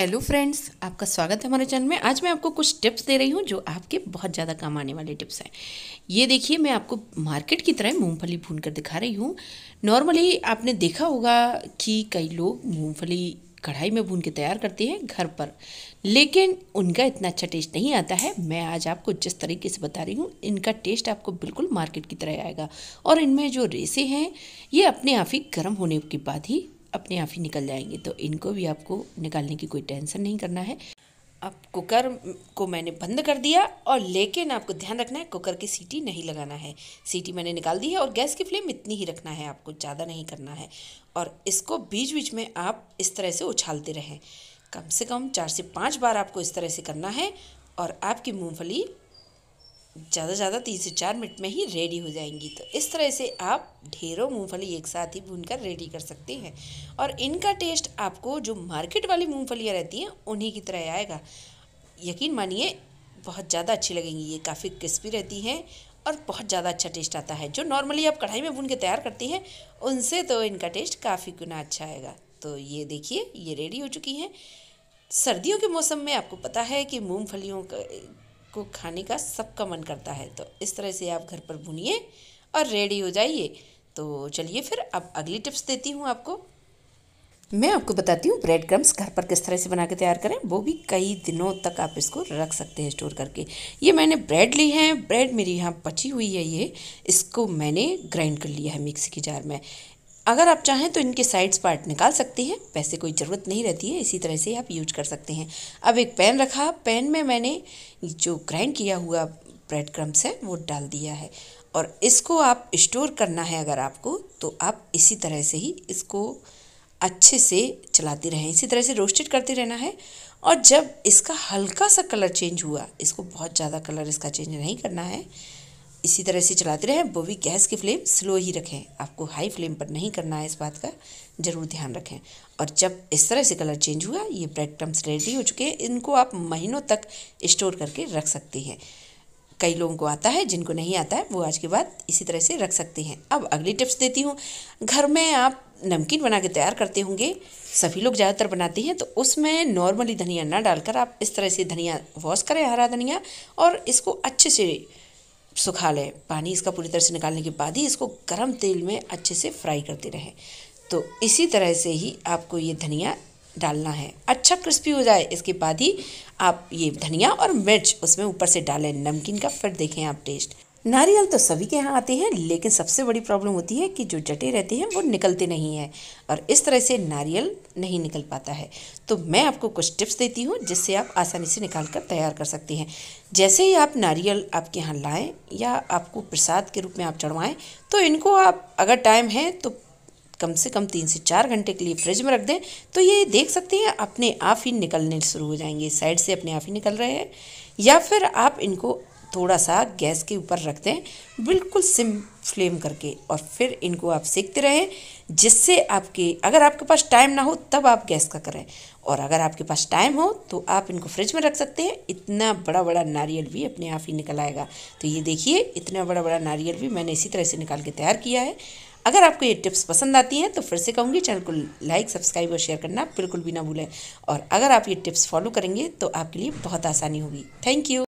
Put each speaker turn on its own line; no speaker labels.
hello friends आपका स्वागत है हमारे चैनल में आज मैं आपको कुछ टिप्स दे रही हूँ जो आपके बहुत ज़्यादा काम आने वाले टिप्स हैं ये देखिए मैं आपको मार्केट की तरह मूंगफली भून कर दिखा रही हूँ नॉर्मली आपने देखा होगा कि कई लोग मूंगफली कढ़ाई में भून के तैयार करते हैं घर पर लेकिन उनका इतना अच्छा टेस्ट नहीं आता है मैं आज आपको जिस तरीके से बता रही हूँ इनका टेस्ट आपको बिल्कुल मार्केट की तरह आएगा और इनमें जो रेसे हैं ये अपने आप ही गर्म होने के बाद ही अपने आप ही निकल जाएंगे तो इनको भी आपको निकालने की कोई टेंशन नहीं करना है अब कुकर को मैंने बंद कर दिया और लेकिन आपको ध्यान रखना है कुकर की सीटी नहीं लगाना है सीटी मैंने निकाल दी है और गैस की फ्लेम इतनी ही रखना है आपको ज़्यादा नहीं करना है और इसको बीच बीच में आप इस तरह से उछालते रहें कम से कम चार से पाँच बार आपको इस तरह से करना है और आपकी मूँगफली ज़्यादा से ज़्यादा तीन से चार मिनट में ही रेडी हो जाएंगी तो इस तरह से आप ढेरों मूंगफली एक साथ ही भूनकर रेडी कर सकते हैं और इनका टेस्ट आपको जो मार्केट वाली मूँगफलियाँ रहती हैं उन्हीं की तरह आएगा यकीन मानिए बहुत ज़्यादा अच्छी लगेंगी ये काफ़ी क्रिस्पी रहती हैं और बहुत ज़्यादा अच्छा टेस्ट आता है जो नॉर्मली आप कढ़ाई में भून के तैयार करती हैं उनसे तो इनका टेस्ट काफ़ी गुना अच्छा आएगा तो ये देखिए ये रेडी हो चुकी हैं सर्दियों के मौसम में आपको पता है कि मूंगफलियों को खाने का सबका मन करता है तो इस तरह से आप घर पर भुनिए और रेडी हो जाइए तो चलिए फिर अब अगली टिप्स देती हूँ आपको मैं आपको बताती हूँ ब्रेड क्रम्स घर पर किस तरह से बना के तैयार करें वो भी कई दिनों तक आप इसको रख सकते हैं स्टोर करके ये मैंने ब्रेड ली है ब्रेड मेरी यहाँ पची हुई है ये इसको मैंने ग्राइंड कर लिया है मिक्सी की जार में अगर आप चाहें तो इनके साइड्स पार्ट निकाल सकते हैं वैसे कोई ज़रूरत नहीं रहती है इसी तरह से आप यूज कर सकते हैं अब एक पैन रखा पैन में मैंने जो ग्राइंड किया हुआ ब्रेड क्रम्स है वो डाल दिया है और इसको आप स्टोर करना है अगर आपको तो आप इसी तरह से ही इसको अच्छे से चलाते रहें इसी तरह से रोस्टेड करते रहना है और जब इसका हल्का सा कलर चेंज हुआ इसको बहुत ज़्यादा कलर इसका चेंज नहीं करना है इसी तरह से चलाते रहें वो भी गैस की फ्लेम स्लो ही रखें आपको हाई फ्लेम पर नहीं करना है इस बात का ज़रूर ध्यान रखें और जब इस तरह से कलर चेंज हुआ ये ब्रेड क्रम्स रेडी हो चुके हैं इनको आप महीनों तक स्टोर करके रख सकते हैं कई लोगों को आता है जिनको नहीं आता है वो आज के बाद इसी तरह से रख सकते हैं अब अगली टिप्स देती हूँ घर में आप नमकीन बना के तैयार करते होंगे सभी लोग ज़्यादातर बनाते हैं तो उसमें नॉर्मली धनिया ना डालकर आप इस तरह से धनिया वॉश करें हरा धनिया और इसको अच्छे से सुखा लें पानी इसका पूरी तरह से निकालने के बाद ही इसको गर्म तेल में अच्छे से फ्राई करते रहें तो इसी तरह से ही आपको ये धनिया डालना है अच्छा क्रिस्पी हो जाए इसके बाद ही आप ये धनिया और मिर्च उसमें ऊपर से डालें नमकीन का फिर देखें आप टेस्ट नारियल तो सभी के यहाँ आते हैं लेकिन सबसे बड़ी प्रॉब्लम होती है कि जो जटे रहते हैं वो निकलते नहीं हैं और इस तरह से नारियल नहीं निकल पाता है तो मैं आपको कुछ टिप्स देती हूँ जिससे आप आसानी से निकाल कर तैयार कर सकते हैं जैसे ही आप नारियल आपके यहाँ लाएँ या आपको प्रसाद के रूप में आप चढ़वाएँ तो इनको आप अगर टाइम है तो कम से कम तीन से चार घंटे के लिए फ्रिज में रख दें तो ये देख सकते हैं अपने आप ही निकलने शुरू हो जाएंगे साइड से अपने आप ही निकल रहे हैं या फिर आप इनको थोड़ा सा गैस के ऊपर रख दें बिल्कुल सिम फ्लेम करके और फिर इनको आप सेकते रहें जिससे आपके अगर आपके पास टाइम ना हो तब आप गैस का करें और अगर आपके पास टाइम हो तो आप इनको फ्रिज में रख सकते हैं इतना बड़ा बड़ा नारियल भी अपने आप ही निकल आएगा तो ये देखिए इतना बड़ा बड़ा नारियल भी मैंने इसी तरह से निकाल के तैयार किया है अगर आपको ये टिप्स पसंद आती हैं तो फिर से कहूँगी चैनल को लाइक सब्सक्राइब और शेयर करना बिल्कुल भी ना भूलें और अगर आप ये टिप्स फॉलो करेंगे तो आपके लिए बहुत आसानी होगी थैंक यू